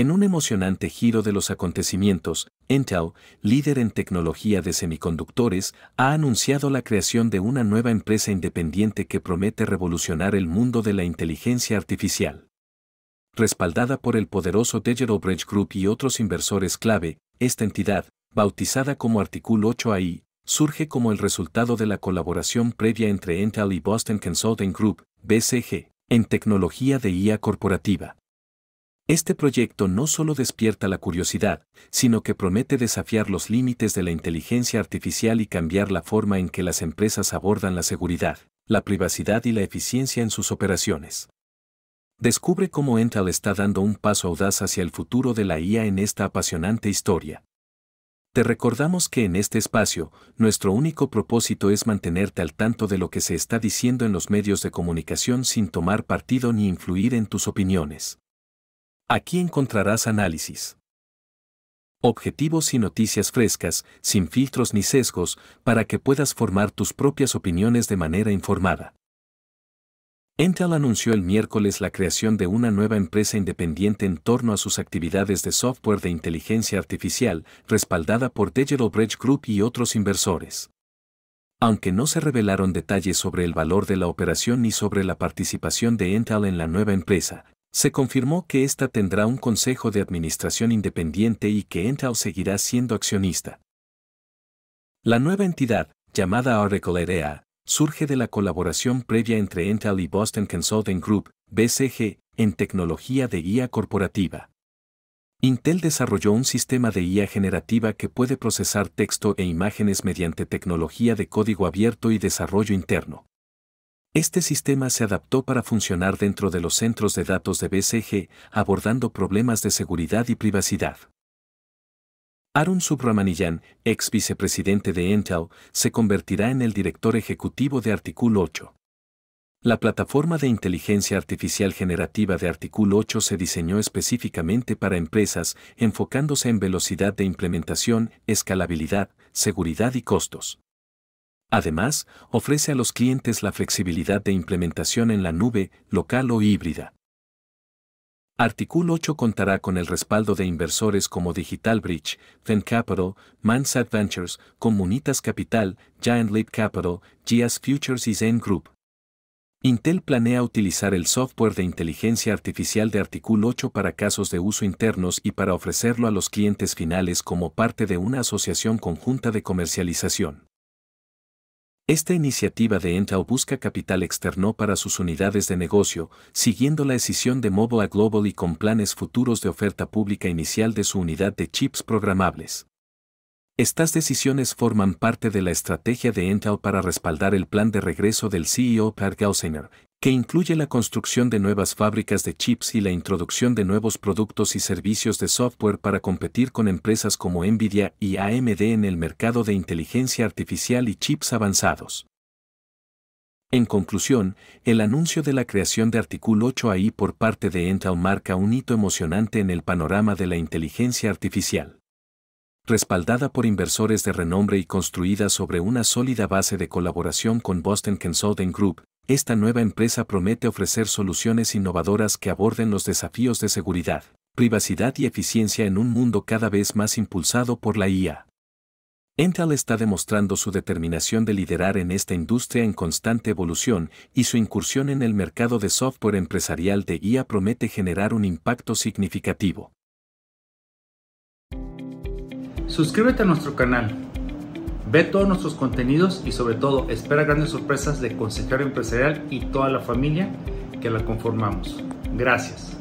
En un emocionante giro de los acontecimientos, Intel, líder en tecnología de semiconductores, ha anunciado la creación de una nueva empresa independiente que promete revolucionar el mundo de la inteligencia artificial. Respaldada por el poderoso Digital Bridge Group y otros inversores clave, esta entidad, bautizada como Articul 8AI, surge como el resultado de la colaboración previa entre Intel y Boston Consulting Group, BCG, en tecnología de IA corporativa. Este proyecto no solo despierta la curiosidad, sino que promete desafiar los límites de la inteligencia artificial y cambiar la forma en que las empresas abordan la seguridad, la privacidad y la eficiencia en sus operaciones. Descubre cómo Ental está dando un paso audaz hacia el futuro de la IA en esta apasionante historia. Te recordamos que en este espacio, nuestro único propósito es mantenerte al tanto de lo que se está diciendo en los medios de comunicación sin tomar partido ni influir en tus opiniones. Aquí encontrarás análisis objetivos y noticias frescas, sin filtros ni sesgos, para que puedas formar tus propias opiniones de manera informada. Entel anunció el miércoles la creación de una nueva empresa independiente en torno a sus actividades de software de inteligencia artificial, respaldada por Bridge Group y otros inversores. Aunque no se revelaron detalles sobre el valor de la operación ni sobre la participación de Intel en la nueva empresa, se confirmó que esta tendrá un consejo de administración independiente y que Intel seguirá siendo accionista. La nueva entidad, llamada Oracle e surge de la colaboración previa entre Intel y Boston Consulting Group, BCG, en tecnología de guía corporativa. Intel desarrolló un sistema de IA generativa que puede procesar texto e imágenes mediante tecnología de código abierto y desarrollo interno. Este sistema se adaptó para funcionar dentro de los centros de datos de BCG, abordando problemas de seguridad y privacidad. Arun Subramanian, ex vicepresidente de Intel, se convertirá en el director ejecutivo de Artículo 8. La plataforma de inteligencia artificial generativa de Artículo 8 se diseñó específicamente para empresas, enfocándose en velocidad de implementación, escalabilidad, seguridad y costos. Además, ofrece a los clientes la flexibilidad de implementación en la nube, local o híbrida. Articul 8 contará con el respaldo de inversores como Digital Bridge, Fen Capital, Mansat Ventures, Comunitas Capital, Giant Leap Capital, GS Futures y Zen Group. Intel planea utilizar el software de inteligencia artificial de Artículo 8 para casos de uso internos y para ofrecerlo a los clientes finales como parte de una asociación conjunta de comercialización. Esta iniciativa de ENTAO busca capital externo para sus unidades de negocio, siguiendo la decisión de Mobile a Global y con planes futuros de oferta pública inicial de su unidad de chips programables. Estas decisiones forman parte de la estrategia de Intel para respaldar el plan de regreso del CEO Pat Gelsinger, que incluye la construcción de nuevas fábricas de chips y la introducción de nuevos productos y servicios de software para competir con empresas como Nvidia y AMD en el mercado de inteligencia artificial y chips avanzados. En conclusión, el anuncio de la creación de artículo 8AI por parte de Intel marca un hito emocionante en el panorama de la inteligencia artificial respaldada por inversores de renombre y construida sobre una sólida base de colaboración con Boston Consulting Group, esta nueva empresa promete ofrecer soluciones innovadoras que aborden los desafíos de seguridad, privacidad y eficiencia en un mundo cada vez más impulsado por la IA. Intel está demostrando su determinación de liderar en esta industria en constante evolución y su incursión en el mercado de software empresarial de IA promete generar un impacto significativo. Suscríbete a nuestro canal, ve todos nuestros contenidos y sobre todo espera grandes sorpresas de consejero empresarial y toda la familia que la conformamos. Gracias.